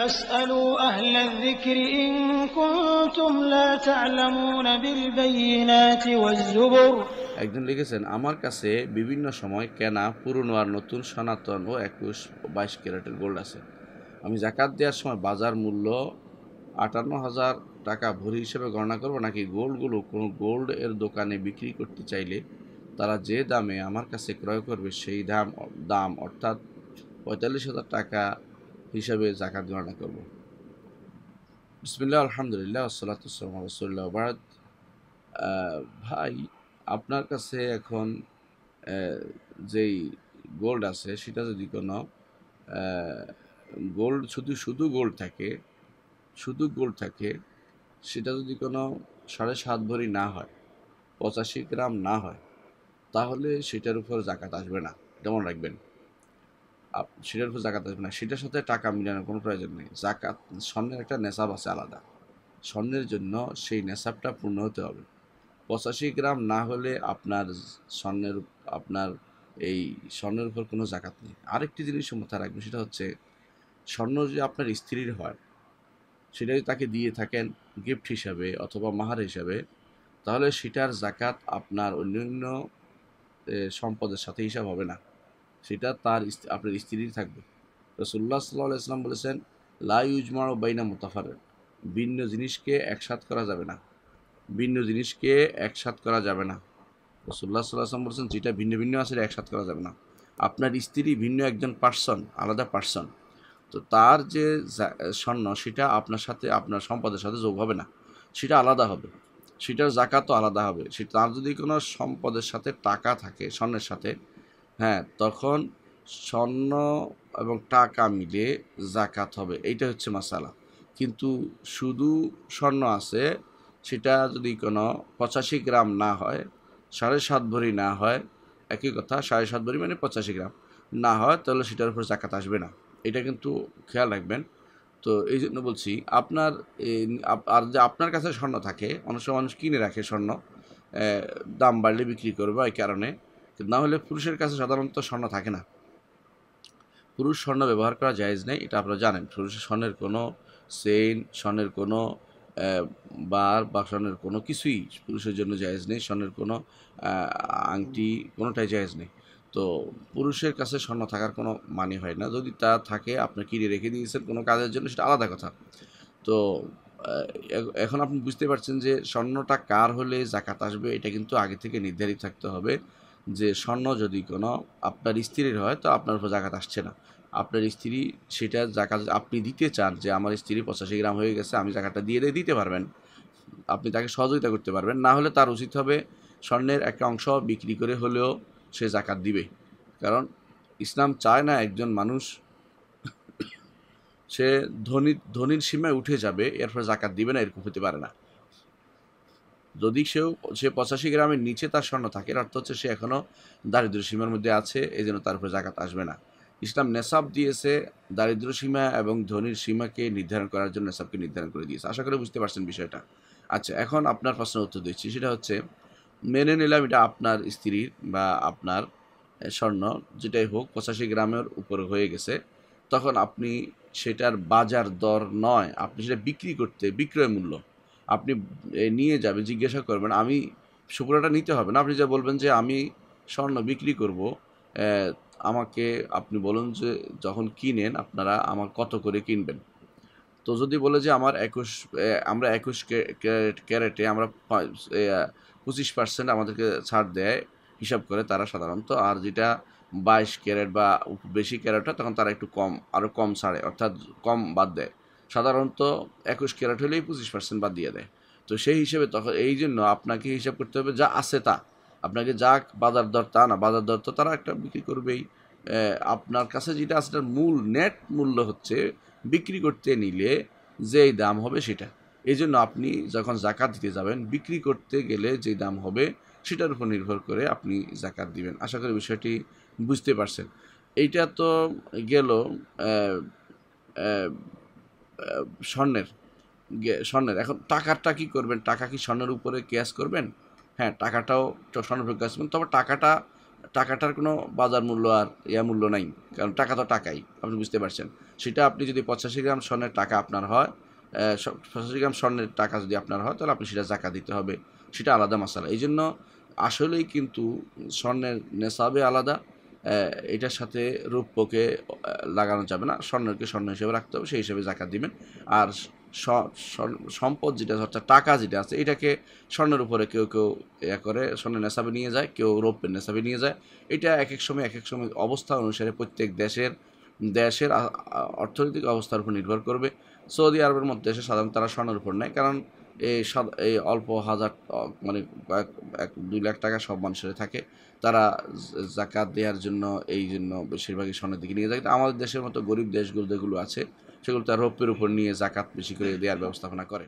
একজন লিখেছেন আমার কাছে বিভিন্ন সময় কেনা পুরনো আর নতুন সনাতন ও একুশ বাইশ ক্যারেটের গোল্ড আছে আমি জাকাত দেওয়ার সময় বাজার মূল্য আটান্ন হাজার টাকা ভরি হিসেবে গণনা করবো নাকি গোল্ডগুলো কোনো গোল্ড এর দোকানে বিক্রি করতে চাইলে তারা যে দামে আমার কাছে ক্রয় করবে সেই দাম দাম অর্থাৎ পঁয়তাল্লিশ হাজার টাকা হিসাবে জাকাত গণনা করব বিসমিল্লা আলহামদুলিল্লাহ সাল্লাম রসুল্লাহ বারাদ ভাই আপনার কাছে এখন যেই গোল্ড আছে সেটা যদি কোনো গোল্ড শুধু শুধু গোল্ড থাকে শুধু গোল্ড থাকে সেটা যদি কোনো সাড়ে সাত ভরি না হয় পঁচাশি গ্রাম না হয় তাহলে সেটার উপর জাকাত আসবে না এটা রাখবেন সেটার উপর জাকাত আসবে না সেটার সাথে টাকা মিলানোর কোনো প্রয়োজন নেই জাকাত স্বর্ণের একটা নেশাব আছে আলাদা স্বর্ণের জন্য সেই নেশাবটা পূর্ণ হতে হবে পঁচাশি গ্রাম না হলে আপনার স্বর্ণের আপনার এই স্বর্ণের উপর কোনো জাকাত নেই আরেকটি জিনিস মাথায় রাখবেন সেটা হচ্ছে স্বর্ণ যদি আপনার স্ত্রীর হয় সেটা যদি তাকে দিয়ে থাকেন গিফট হিসাবে অথবা মাহার হিসাবে তাহলে সেটার জাকাত আপনার অন্যান্য সম্পদের সাথে হিসাব হবে না সেটা তার আপনার স্ত্রীর থাকবে রসুল্লাহ সাল্লাহ ইসলাম বলেছেন লা ইউজমার বাইনা মোতাফারেন ভিন্ন জিনিসকে একসাথ করা যাবে না ভিন্ন জিনিসকে একসাথ করা যাবে না রসুল্লাহ ইসলাম বলেছেন যেটা ভিন্ন ভিন্ন আছে একসাথ করা যাবে না আপনার স্ত্রী ভিন্ন একজন পার্সন আলাদা পার্সন তো তার যে স্বর্ণ সেটা আপনার সাথে আপনার সম্পদের সাথে যোগ হবে না সেটা আলাদা হবে সেটার জাকাতও আলাদা হবে সেটা তার যদি কোনো সম্পদের সাথে টাকা থাকে স্বর্ণের সাথে হ্যাঁ তখন স্বর্ণ এবং টাকা মিলে জাকাত হবে এইটা হচ্ছে মাসালা কিন্তু শুধু স্বর্ণ আছে সেটা যদি কোনো পঁচাশি গ্রাম না হয় সাড়ে সাত ভরি না হয় একই কথা সাড়ে সাত ভরি মানে পঁচাশি গ্রাম না হয় তাহলে সেটার উপর জাকাত আসবে না এটা কিন্তু খেয়াল রাখবেন তো এই জন্য বলছি আপনার আর যে আপনার কাছে স্বর্ণ থাকে অনেক সময় মানুষ কিনে রাখে স্বর্ণ দাম বাড়লে বিক্রি করবে এই কারণে না হলে পুরুষের কাছে সাধারণত স্বর্ণ থাকে না পুরুষ স্বর্ণ ব্যবহার করা জায়েজ নেই এটা আপনারা জানেন পুরুষের স্বর্ণের কোনো সেন স্বর্ণের কোনো বার বা স্বর্ণের কোনো কিছুই পুরুষের জন্য জায়েজ নেই স্বর্ণের কোনো আংটি কোনোটাই জায়েজ নেই তো পুরুষের কাছে স্বর্ণ থাকার কোনো মানে হয় না যদি তা থাকে আপনি কিনে রেখে দিয়েছেন কোনো কাজের জন্য সেটা আলাদা কথা তো এখন আপনি বুঝতে পারছেন যে স্বর্ণটা কার হলে জাকাত আসবে এটা কিন্তু আগে থেকে নির্ধারিত থাকতে হবে যে স্বর্ণ যদি কোনো আপনার স্ত্রীর হয় তো আপনার উপর জাকাত আসছে না আপনার স্ত্রী সেটা জাকাত আপনি দিতে চান যে আমার স্ত্রী পঁচাশি গ্রাম হয়ে গেছে আমি জাকাতটা দিয়ে দিয়ে দিতে পারবেন আপনি তাকে সহযোগিতা করতে পারবেন না হলে তার উচিত হবে স্বর্ণের একটা অংশ বিক্রি করে হলেও সে জাকাত দিবে কারণ ইসলাম চায় না একজন মানুষ সে ধনী ধনীর সীমায় উঠে যাবে এরপরে জাকাত দিবে না এরকম হতে পারে না যদি সেও সে পঁচাশি গ্রামের নিচে তার স্বর্ণ থাকে অর্থ হচ্ছে সে এখনও দারিদ্র সীমার মধ্যে আছে এই জন্য তার উপরে জাকাত আসবে না ইসলাম নেশাব দিয়েছে দারিদ্র সীমা এবং ধনির সীমাকে নির্ধারণ করার জন্য নেশাবকে নির্ধারণ করে দিয়েছে আশা করে বুঝতে পারছেন বিষয়টা আচ্ছা এখন আপনার প্রশ্নের উত্তর দিচ্ছি সেটা হচ্ছে মেনে নিলাম এটা আপনার স্ত্রীর বা আপনার স্বর্ণ যেটাই হোক পঁচাশি গ্রামের উপরে হয়ে গেছে তখন আপনি সেটার বাজার দর নয় আপনি সেটা বিক্রি করতে বিক্রয় মূল্য আপনি নিয়ে যাবে জিজ্ঞাসা করবেন আমি সুপুরাটা নিতে হবে না আপনি যা বলবেন যে আমি স্বর্ণ বিক্রি করব আমাকে আপনি বলুন যে যখন কিনেন আপনারা আমার কত করে কিনবেন তো যদি বলে যে আমার একুশ আমরা একুশ ক্যারেটে আমরা পঁচিশ পার্সেন্ট আমাদেরকে ছাড় দেয় হিসাব করে তারা সাধারণত আর যেটা বাইশ ক্যারেট বা বেশি ক্যারেটটা তখন তারা একটু কম আরও কম ছাড়ে অর্থাৎ কম বাদ দেয় সাধারণত একুশ ক্যারেট হলেই পঁচিশ পার্সেন্ট বাদ দিয়ে দেয় তো সেই হিসেবে তখন এই জন্য আপনাকে হিসাব করতে হবে যা আছে তা আপনাকে যা বাজার দর তা না বাজার দর তো তারা একটা বিক্রি করবেই আপনার কাছে যেটা আছে তার মূল নেট মূল্য হচ্ছে বিক্রি করতে নিলে যেই দাম হবে সেটা এই জন্য আপনি যখন জাকাত দিতে যাবেন বিক্রি করতে গেলে যে দাম হবে সেটার উপর নির্ভর করে আপনি জাকাত দিবেন আশা করি বিষয়টি বুঝতে পারছেন এইটা তো গেল স্বর্ণের স্বর্ণের এখন টাকাটা কী করবেন টাকা কি স্বর্ণের উপরে ক্যাশ করবেন হ্যাঁ টাকাটাও স্বর্ণের উপরে ক্যাশ করবেন তবে টাকাটা টাকাটার কোনো বাজার মূল্য আর ইয়া মূল্য নাই কারণ টাকা তো টাকাই আপনি বুঝতে পারছেন সেটা আপনি যদি পঁচাশি গ্রাম স্বর্ণের টাকা আপনার হয় পঁচাশি গ্রাম স্বর্ণের টাকা যদি আপনার হয় তাহলে আপনি সেটা জাকা দিতে হবে সেটা আলাদা মশালা এই জন্য আসলেই কিন্তু স্বর্ণের নেশাবে আলাদা এটার সাথে রূপকে লাগানো যাবে না স্বর্ণকে স্বর্ণ হিসেবে রাখতে হবে সেই হিসেবে জাকাত দিবেন আর সম্পদ যেটা অর্থাৎ টাকা যেটা আছে এটাকে স্বর্ণের উপরে কেউ কেউ এ করে স্বর্ণের নেশাবে নিয়ে যায় কেউ রৌপ্যের নেশাবে নিয়ে যায় এটা এক এক সময় এক এক সময় অবস্থা অনুসারে প্রত্যেক দেশের দেশের অর্থনৈতিক অবস্থার উপর নির্ভর করবে সৌদি আরবের মধ্যে দেশে সাধারণত তারা স্বর্ণের উপর নেয় কারণ এই অল্প হাজার মানে কয়েক এক দুই লাখ টাকা সব মানুষের থাকে তারা জাকাত দেওয়ার জন্য এই জন্য বেশিরভাগই স্বর্ণের দিকে নিয়ে যায় কিন্তু আমাদের দেশের মতো গরিব দেশগুলো যেগুলো আছে সেগুলো তার রৌপ্যের উপর নিয়ে জাকাত বেশি করে দেওয়ার ব্যবস্থাপনা করে